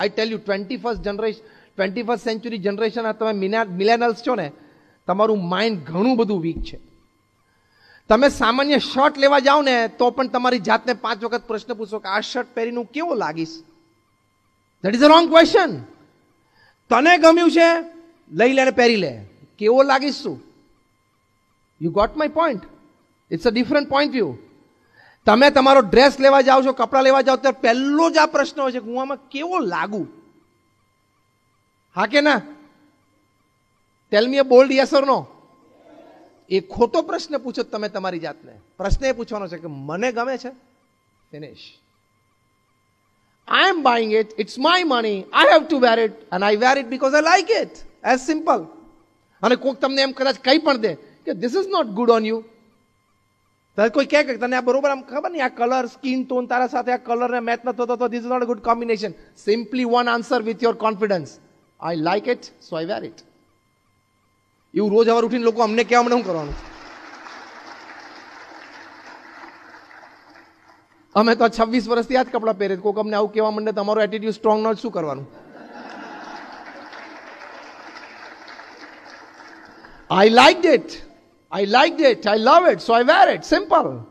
I tell you twenty first generation twenty first century generation આ તમે મિલેનલ્સ છો ને તમારું માઇન્ડ ઘણું બધું વીક છે તમે સામાન્ય શર્ટ લેવા જાઓ ને તો પણ તમારી જાતને પાંચ વખત પ્રશ્ન પૂછો કે આ શર્ટ પહેરીને હું કેવો લાગીશ that is a wrong question તને ગમ્યું છે લઈ લે પહેરી લે કેવો લાગીશ શું you got my point it's a different point view તમે તમારો ડ્રેસ લેવા જાઓ છો કપડાં લેવા જાઓ ત્યારે પહેલો જ આ પ્રશ્ન હોય છે હું આમાં કેવો લાગુ હા કે ના ટેલમી બોલ્ડ યસ ઓર નો એ ખોટો પ્રશ્ન પૂછો તમે તમારી જાતને પ્રશ્ન એ પૂછવાનો છે કે મને ગમે છે finish I am buying it it's my money I have to wear it and I wear it because I like it as simple અને કોઈક તમને એમ કદાચ કંઈ પણ દે કે this is not good on you તારે કોઈ કહે કે તને આ બરોબર આમ ખબર નહીં આ કલર સ્કિન ટોન તારા સાથે આ કલર ને મેચ નતો તો this is not good combination simply one answer with your confidence I like it so I wear it એવું રોજ અવાર ઉઠીને લોકો અમને કહેવા અમને શું કરવાનું અમે તો છવ્વીસ વર્ષથી આ જ કપડાં પહેરે કોઈક અમને આવું કહેવા માંડે તમારો એટીટ્યુડ સ્ટ્રોંગ નો શું કરવાનું I like it I liked it, I love it, so I wear it. Simple.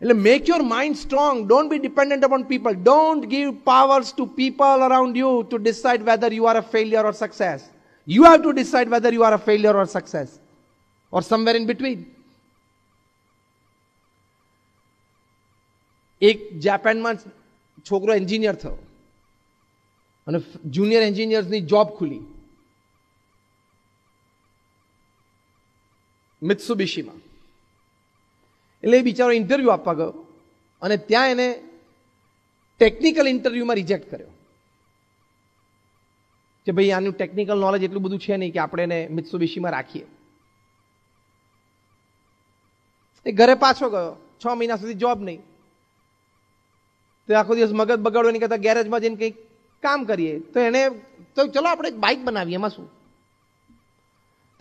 Make your mind strong. Don't be dependent upon people. Don't give powers to people around you to decide whether you are a failure or success. You have to decide whether you are a failure or success or somewhere in between. એક જાપાનમાં છોકરો engineer થયો અને junior એન્જિનિયર્સની job ખુલી મિત્સુબિશીમાં એટલે એ બિચારો interview આપવા ગયો અને ત્યાં એને ટેકનિકલ ઇન્ટરવ્યુમાં રિજેક્ટ કર્યો કે ભાઈ આનું ટેકનિકલ નોલેજ એટલું બધું છે નહીં કે આપણે એને મિત્સુબિશીમાં રાખીએ એ ઘરે પાછો ગયો છ મહિના સુધી જોબ નહીં તે આખો દિવસ મગજ બગાડો એની કરતાં ગેરેજમાં જઈને કંઈક કામ કરીએ તો એને તો ચલો આપણે બાઇક બનાવીએ એમાં શું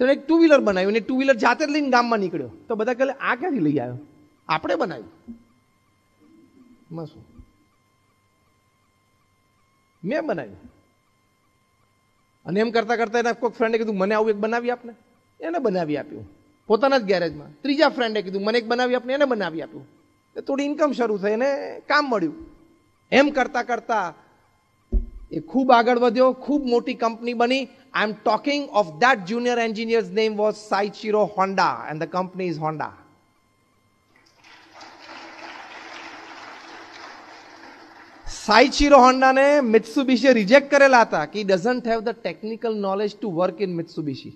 તો એક ટુ વ્હીલર બનાવ્યું અને ટુ વ્હીલર જાતે જ લઈને ગામમાં નીકળ્યો તો બધા કહે આ ક્યાંથી લઈ આવ્યો આપણે બનાવ્યું શું મેં બનાવ્યું અને એમ કરતા કરતા એના કોઈ ફ્રેન્ડે કીધું મને આવું એક બનાવી આપને એને બનાવી આપ્યું પોતાના જ ગેરેજમાં ત્રીજા ફ્રેન્ડે કીધું મને એક બનાવી આપને એને બનાવી આપ્યું એ થોડી ઇન્કમ શરૂ થઈ એને કામ મળ્યું એમ કરતા કરતા એ ખૂબ આગળ વધ્યો ખૂબ મોટી કંપની બની I'm talking of that junior engineer's name was Saichiro Honda, and the company is Honda. Soichiro હોન્ડાને મિત્સુબિશીએ રિજેક્ટ કરેલા હતા કે doesn't have the technical knowledge to work in Mitsubishi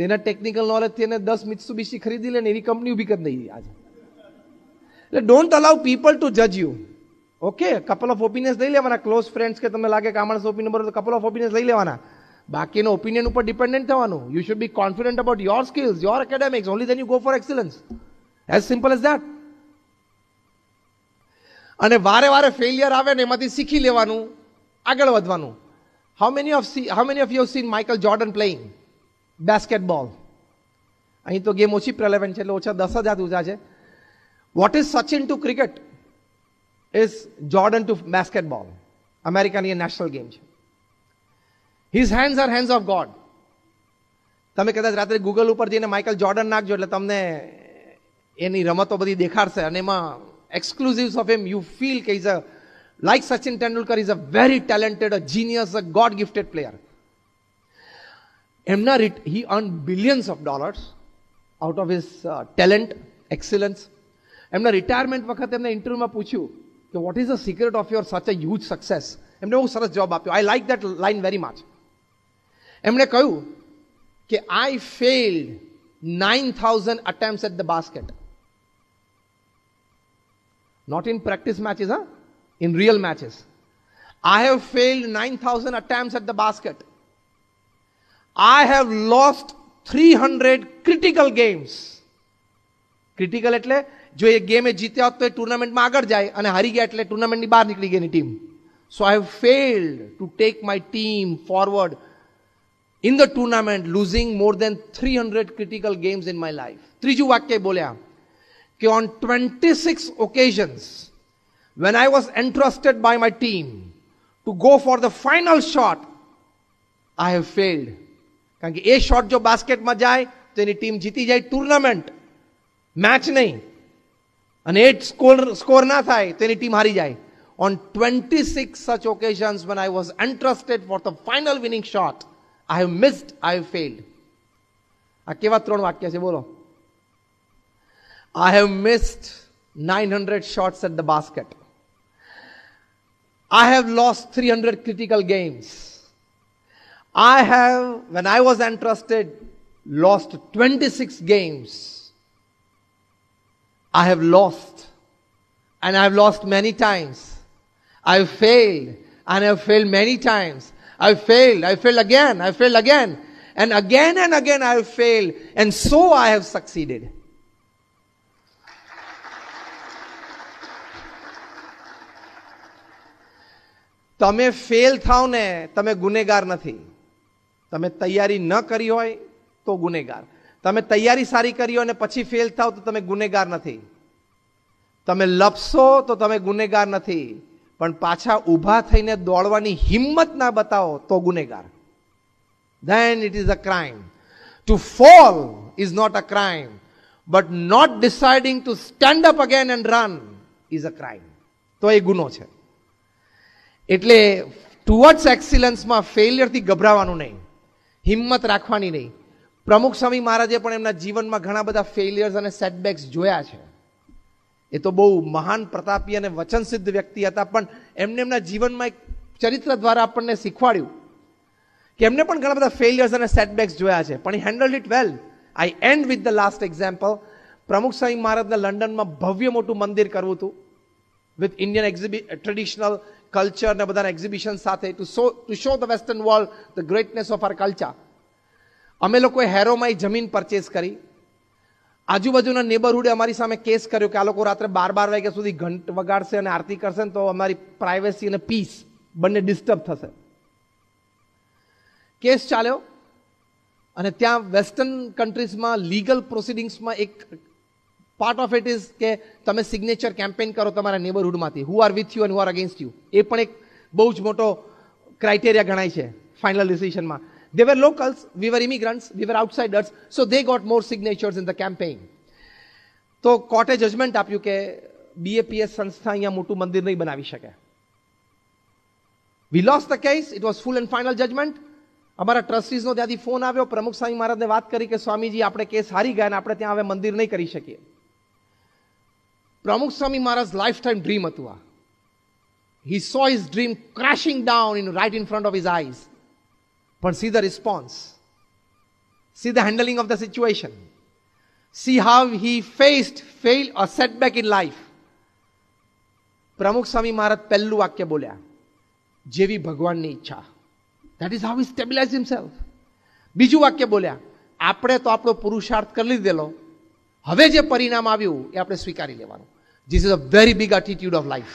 તેના ટેકનિકલ નોલેજથી એને દસ મિત્સુબિશી ખરીદી લે ને એવી કંપની ઊભી કરી દઈએ આજે એટલે ડોન્ટ અલાઉ પીપલ ટુ જજ you okay couple of opinions લઈ લેવાના ક્લોઝ ફ્રેન્ડ્સ કે તમને લાગે કે આ માણસ ઓપિનિયન બરોબર કપલ ઓફ ઓપિનિયન્સ લઈ લેવાના બાકીનો ઓપિનિયન ઉપર ડિપેન્ડન્ટ થવાનું you should be confident about your skills your academics only then you go for excellence as simple as that અને વારે વારે ફેલિયર આવે ને એમાંથી શીખી લેવાનું આગળ વધવાનું how many of see how many of you seen Michael Jordan playing basketball અહીં તો ગેમ ઓછી પ્રેલેવન્ટ છે એટલે ઓછા દસ હજાર હાથ છે what is Sachin to cricket is Jordan to basketball. American national game છે his hands are hands of god તમે કદાચ રાત્રે ગૂગલ ઉપર જઈને માઇકલ જોર્ડન નાખજો એટલે તમને એની રમતો બધી દેખાડશે અને એમાં એક્સક્લુઝિવ્સ ઓફ એમ યુ ફીલ કે is a like Sachin Tendulkar is a very talented a genius a god gifted player એમના રિટ he earn billions of dollars out of his talent excellence એમના રિટાયરમેન્ટ વખતે એમને ઇન્ટરવ્યુમાં પૂછ્યું So what is the secret of your such a huge success એમણે બહુ સરસ જવાબ આપ્યો I I that line very much એમણે કહ્યું કે I failed nine thousand attempt at the basket not in practice matches, huh? in real matches. I have failed 9,000 attempts at the basket. I have lost 300 critical games. Critical at એટલે જો એ game એ જીત્યા તો એ tournament માં આગળ જાય અને હારી ગયા એટલે ટૂર્નામેન્ટ ની બહાર નીકળી ગઈ ની team so I have fail to take my team forward in the tournament losing more than 300 critical games in my life ત્રીજું વાક્ય બોલ્યા કે on 26 occasions when I was entrusted by my team to go for the final shot I have fail કારણ કે એ shot જો basket માં જાય તો એની ટીમ જીતી જાય ટૂર્નામેન્ટ મેચ નહીં અને એટ સ્કોર સ્કોર ના થાય તો એની ટીમ હારી જાય on twenty six such occasions when I was interested for the final winning shot I have missed I have failed આ કેવા ત્રણ વાક્ય છે બોલો I have missed nine hundred shots at the basket I have lost 300 critical games. I have, when I was entrusted, lost 26 games. I have lost. And I've lost many times. I've failed. And I've failed many times. I've failed. I failed again. I failed again. And again and again I have failed. And so I have succeeded. તમે fail થાવ ને તમે ગુનેગાર નથી તમે તૈયારી ન કરી હોય તો ગુનેગાર તમે તૈયારી સારી કરી અને પછી ફેલ થાવ તો તમે ગુનેગાર નથી તમે લપસો તો તમે ગુનેગાર નથી પણ પાછા ઊભા થઈને દોડવાની હિંમત ના બતાવો તો ગુનેગાર then it is a crime to fall is not a crime but not deciding to stand up again and run is a crime તો એ ગુનો છે એટલે ટુવર્ડ્સ એક્સિલન્સમાં ફેલિયરથી ગભરાવાનું નહીં હિંમત રાખવાની નહીં પ્રમુખ સ્વામી મહારાજે પણ એમના જીવનમાં ઘણા બધા ફેલિયર્સ અને સેટબેક્સ જોયા છે એ તો બહુ મહાન પ્રતાપી અને વચનસિદ્ધ વ્યક્તિ હતા પણ એમને એમના જીવનમાં એક ચરિત્ર દ્વારા આપણને શીખવાડ્યું કે એમને પણ ઘણા બધા ફેલિયર્સ અને સેટબેક્સ જોયા છે પણ I handle it well I end with the last example Pramukh Swami મહારાજને લંડનમાં ભવ્ય મોટું મંદિર કરવું હતું વિથ ઇન્ડિયન એક્ઝિબિ ટ્રેડિશનલ કલ્ચર ને બધાના એક્ઝિબિશન સાથે to show to show the western world the greatness of our culture અમે લોકોએ હેરોમાં એ જમીન પરચેસ કરી આજુબાજુના નેબરહુડે અમારી સામે કેસ કર્યો કે આ લોકો રાત્રે બાર બાર વાગ્યા સુધી ઘંટ વગાડશે અને આરતી કરશે ને તો અમારી પ્રાઇવેસી અને પીસ બંને ડિસ્ટર્બ થશે કેસ ચાલ્યો અને ત્યાં વેસ્ટર્ન કન્ટ્રીઝમાં લીગલ પ્રોસિડિંગ્સમાં એક પાર્ટ ઓફ ઇટ ઇઝ કે તમે સિગ્નેચર કેમ્પેન કરો તમારા નેબરહુડમાંથી who are with you and who are against you એ પણ એક બહુ જ મોટો ક્રાઇટેરિયા ગણાય છે ફાઇનલ ડિસિશનમાં They were locals, we were immigrants, we were outsiders, so they got more signatures in the campaign. તો કોર્ટે જજમેન્ટ આપ્યું કે બીએપીએસ સંસ્થા અહીંયા મોટું મંદિર નહીં બનાવી શકે we lose the case it was full and final judgement અમારા ટ્રસ્ટીઝનો ત્યાંથી ફોન આવ્યો પ્રમુખ સ્વામી મહારાજને વાત કરી કે સ્વામીજી આપણે કેસ હારી ગયા અને આપણે ત્યાં હવે મંદિર નહીં કરી શકીએ Pramukh Swami Maharaj life time dream હતું આ he saw is dream crashing down in right in front of his eyes But see the response. See the handling of the situation. See how he faced fail or setback in life Pramukh Swami Maharaj પહેલું વાક્ય બોલ્યા જેવી ભગવાનની ઈચ્છા that is how is stabilize himself બીજું વાક્ય બોલ્યા આપણે તો આપણો પુરુષાર્થ કરી લીધેલો હવે જે પરિણામ આવ્યું એ આપણે સ્વીકારી લેવાનું this is a very big attitude of life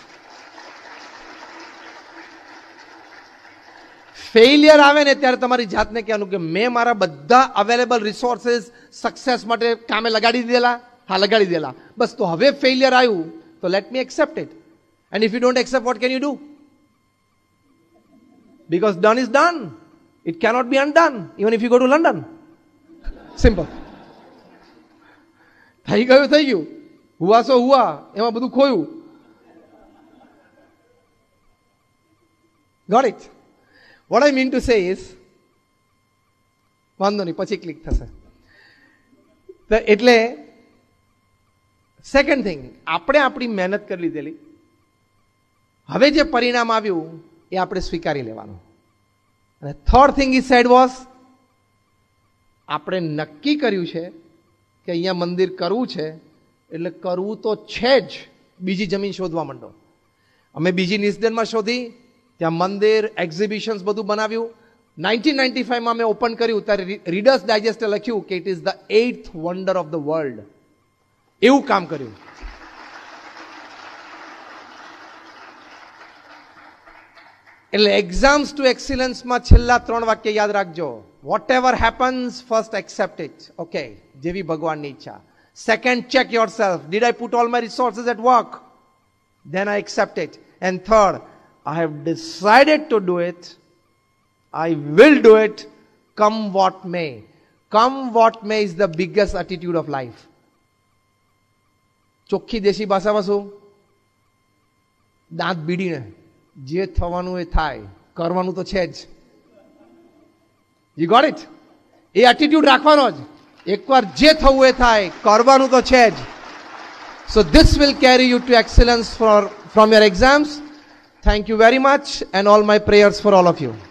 failure આવે ને ત્યારે તમારી જાતને કહેવાનું કે મેં મારા બધા અવેલેબલ રિસોર્સિસ સક્સેસ માટે કામે લગાડી દેલા હા લગાડી દેલા બસ તો હવે ફેલિયર આવ્યું તો let me accept it and if you don't accept what can you do because done is done. It cannot be undone, even if you go to London simple થઈ ગયું થઈ ગયું હુવા સો હુવા એમાં બધું ખોયું got it what I mean to say is વાંધો નહીં પછી ક્લિક થશે તો એટલે સેકન્ડ થિંગ આપણે આપણી મહેનત કરી લીધેલી હવે જે પરિણામ આવ્યું એ આપણે સ્વીકારી લેવાનું અને third thing is said was આપણે નક્કી કર્યું છે કે અહીંયા મંદિર કરવું છે એટલે કરવું તો છે જ બીજી જમીન શોધવા માંડો અમે બીજી નિસ્દનમાં શોધી યા મંદિર એક્ઝિબિશન્સ બધું બનાવ્યું 1995 માં મે ઓપન કરી ઉતારી રીડર્સ ડાઈજેસ્ટા લખ્યું કે it is the 8th wonder of the world એવું કામ કર્યું એટલે экзаમ્સ ટુ એક્સેલન્સ માં છેલ્લા 3 વાક્ય યાદ રાખજો whatever happens first accept it okay જેવી ભગવાન ની ઈચ્છા second check yourself did I put all my resources at work then I accept it and third I have decided to do it. I will do it, come what may. Come what may is the biggest attitude of life. ચોખ્ખી દેશી ભાષામાં શું દાંત બીડીને જે થવાનું એ થાય કરવાનું તો છે જ યુ ગોટ ઇટ એ એટીટ્યુડ રાખવાનો જ એકવાર જે થવું એ થાય કરવાનું તો છે જ so this will carry you to excellence for from your exams Thank you very much and all my prayers for all of you.